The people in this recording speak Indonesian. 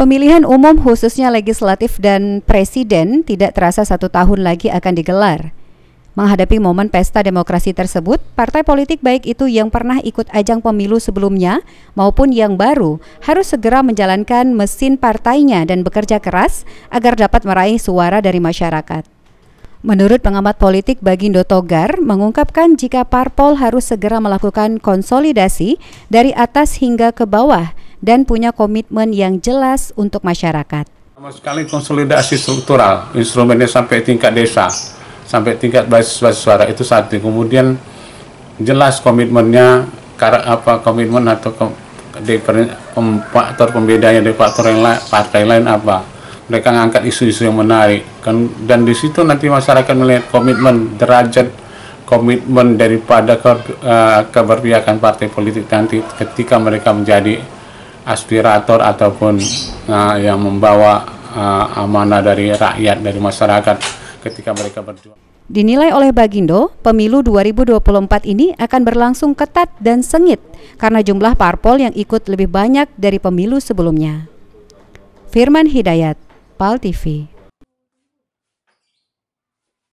Pemilihan umum khususnya legislatif dan presiden tidak terasa satu tahun lagi akan digelar. Menghadapi momen pesta demokrasi tersebut, partai politik baik itu yang pernah ikut ajang pemilu sebelumnya maupun yang baru harus segera menjalankan mesin partainya dan bekerja keras agar dapat meraih suara dari masyarakat. Menurut pengamat politik Bagindo Togar, mengungkapkan jika parpol harus segera melakukan konsolidasi dari atas hingga ke bawah – dan punya komitmen yang jelas untuk masyarakat. Sama sekali konsolidasi struktural, instrumennya sampai tingkat desa, sampai tingkat basis-basis suara itu satu. Kemudian jelas komitmennya, karena apa komitmen atau kom, di, faktor pembedanya dari faktor yang lain, partai lain apa mereka ngangkat isu-isu yang menarik kan dan di situ nanti masyarakat melihat komitmen derajat komitmen daripada ke, uh, keberpihakan partai politik nanti ketika mereka menjadi aspirator ataupun uh, yang membawa uh, amanah dari rakyat dari masyarakat ketika mereka berjuang. Dinilai oleh Bagindo, pemilu 2024 ini akan berlangsung ketat dan sengit karena jumlah parpol yang ikut lebih banyak dari pemilu sebelumnya. Firman Hidayat, PAL TV.